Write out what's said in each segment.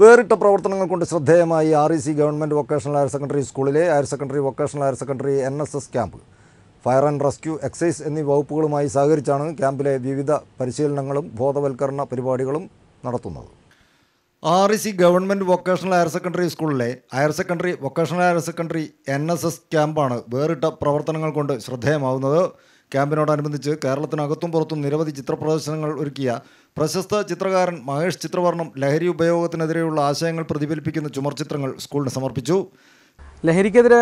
വേറിട്ട പ്രവർത്തനങ്ങൾ കൊണ്ട് ശ്രദ്ധേയമായി R E C government vocational higher secondary സ്കൂളിലെ higher secondary vocational higher secondary N S S camp fire and rescue excise എന്നീ വകുപ്പുകളുമായി സഹകരിച്ചാണ് ക്യാമ്പിലെ വിവിധ പരിശീലനങ്ങളും ബോധവൽക്കരണ പരിപാടികളും നടത്തുന്നത് R E C government vocational higher secondary സ്കൂളിലെ higher secondary vocational higher secondary N S S ക്യാമ്പാണ് വേറിട്ട പ്രവർത്തനങ്ങൾ കൊണ്ട് ശ്രദ്ധേയമാവുന്നത് ക്യാമ്പിനോടനുബന്ധിച്ച് കേരളത്തിനകത്തും പുറത്തും നിരവധി ചിത്രപ്രദർശനങ്ങൾ ഒരുക്കിയ പ്രശസ്ത ചിത്രകാരൻ മഹേഷ് ചിത്രവർണം ലഹരി ഉപയോഗത്തിനെതിരെയുള്ള ആശയങ്ങൾ പ്രതിഫലിപ്പിക്കുന്ന ചുമർചിത്രങ്ങൾ സ്കൂളിന് സമർപ്പിച്ചു ലഹരിക്കെതിരെ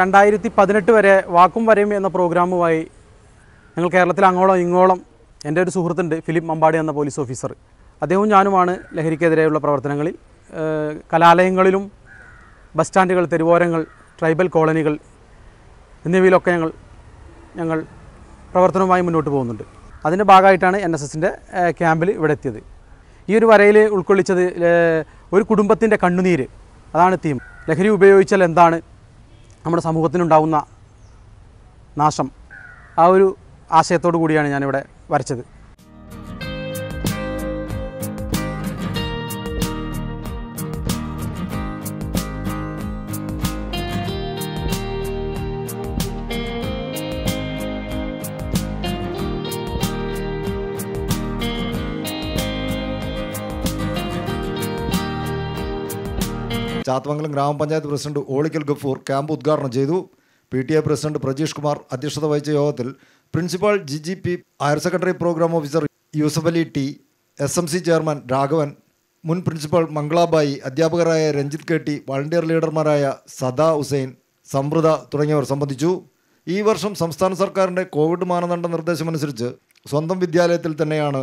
രണ്ടായിരത്തി പതിനെട്ട് വരെ വാക്കും വരയും എന്ന പ്രോഗ്രാമുമായി ഞങ്ങൾ കേരളത്തിൽ അങ്ങോളം ഇങ്ങോളം എൻ്റെ ഒരു സുഹൃത്തുണ്ട് ഫിലിപ്പ് മമ്പാടി എന്ന പോലീസ് ഓഫീസർ അദ്ദേഹവും ഞാനുമാണ് ലഹരിക്കെതിരെയുള്ള പ്രവർത്തനങ്ങളിൽ കലാലയങ്ങളിലും ബസ് സ്റ്റാൻഡുകൾ തെരുവോരങ്ങൾ ട്രൈബൽ കോളനികൾ എന്നിവയിലൊക്കെ ഞങ്ങൾ ഞങ്ങൾ പ്രവർത്തനവുമായി മുന്നോട്ട് പോകുന്നുണ്ട് അതിൻ്റെ ഭാഗമായിട്ടാണ് എൻ എസ് എസിൻ്റെ ക്യാമ്പിൽ ഇവിടെ എത്തിയത് ഈ ഒരു വരയിൽ ഉൾക്കൊള്ളിച്ചത് ഒരു കുടുംബത്തിൻ്റെ കണ്ണുനീര് അതാണ് തീം ലഹരി ഉപയോഗിച്ചാൽ എന്താണ് നമ്മുടെ സമൂഹത്തിനുണ്ടാവുന്ന നാശം ആ ഒരു ആശയത്തോടു കൂടിയാണ് ഞാനിവിടെ വരച്ചത് ചാത്തമംഗലം ഗ്രാമപഞ്ചായത്ത് പ്രസിഡന്റ് ഓളിക്കൽ ഗഫൂർ ക്യാമ്പ് ഉദ്ഘാടനം ചെയ്തു P T A president Prajeesh Kumar അധ്യക്ഷത വഹിച്ച യോഗത്തിൽ principal G G P higher secondary programme officer Yusuf Ali T S M C chairman Raghavan മുൻ പ്രിൻസിപ്പൽ മംഗളാബായി അധ്യാപകരായ രഞ്ജിത് കെ ടി വളണ്ടിയർ ലീഡർമാരായ സദാ ഹുസൈൻ സമൃത തുടങ്ങിയവർ സംബന്ധിച്ചു ഈ വർഷം സംസ്ഥാന സർക്കാരിൻ്റെ കോവിഡ് മാനദണ്ഡ നിർദ്ദേശമനുസരിച്ച് സ്വന്തം വിദ്യാലയത്തിൽ തന്നെയാണ്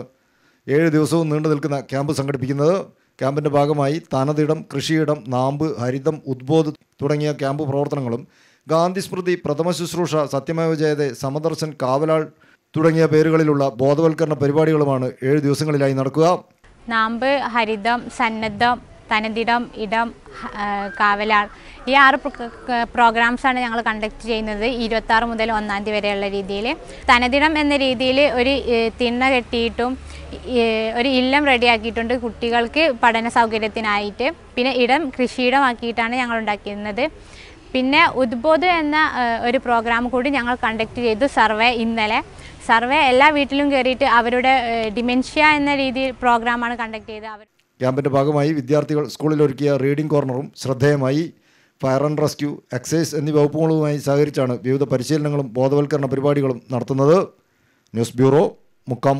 ഏഴ് ദിവസവും നീണ്ടു നിൽക്കുന്ന ക്യാമ്പ് സംഘടിപ്പിക്കുന്നത് ക്യാമ്പിൻ്റെ ഭാഗമായി തനതിടം കൃഷിയിടം നാമ്പ് ഹരിതം ഉദ്ബോധ് തുടങ്ങിയ ക്യാമ്പ് പ്രവർത്തനങ്ങളും ഗാന്ധി സ്മൃതി പ്രഥമ ശുശ്രൂഷ സത്യമേവ ജയതെ സമദർശൻ കാവലാൾ തുടങ്ങിയ പേരുകളിലുള്ള ബോധവൽക്കരണ പരിപാടികളുമാണ് ഏഴ് ദിവസങ്ങളിലായി നടക്കുക നാമ്പ് ഹരിതം സന്നദ്ധം തനതിടം ഇടം കാവലാൾ ഈ ആറ് പ്രോഗ്രാംസാണ് ഞങ്ങൾ കണ്ടക്ട് ചെയ്യുന്നത് ഇരുപത്താറ് മുതൽ ഒന്നാം തീയതി വരെയുള്ള രീതിയിൽ തനതിടം എന്ന രീതിയിൽ ഒരു തിണ്ണ കെട്ടിയിട്ടും ഒരു ഇല്ലം റെഡിയാക്കിയിട്ടുണ്ട് കുട്ടികൾക്ക് പഠന സൗകര്യത്തിനായിട്ട് പിന്നെ ഇടം കൃഷിയിടമാക്കിയിട്ടാണ് ഞങ്ങൾ ഉണ്ടാക്കിയിരുന്നത് പിന്നെ ഉദ്ബോധ എന്ന ഒരു പ്രോഗ്രാം കൂടി ഞങ്ങൾ കണ്ടക്ട് ചെയ്തു സർവേ ഇന്നലെ സർവേ എല്ലാ വീട്ടിലും കയറിയിട്ട് അവരുടെ ഡിമെൻഷ്യ എന്ന രീതിയിൽ പ്രോഗ്രാമാണ് കണ്ടക്ട് ചെയ്തത് അവർ ക്യാമ്പിൻ്റെ ഭാഗമായി വിദ്യാർത്ഥികൾ സ്കൂളിൽ ഒരുക്കിയ റീഡിംഗ് കോർണറും ശ്രദ്ധേയമായി ഫയർ ആൻഡ് റെസ്ക്യൂ എക്സൈസ് എന്നീ വകുപ്പുകളുമായി സഹകരിച്ചാണ് വിവിധ പരിശീലനങ്ങളും ബോധവൽക്കരണ പരിപാടികളും നടത്തുന്നത് ന്യൂസ് ബ്യൂറോ മുക്കം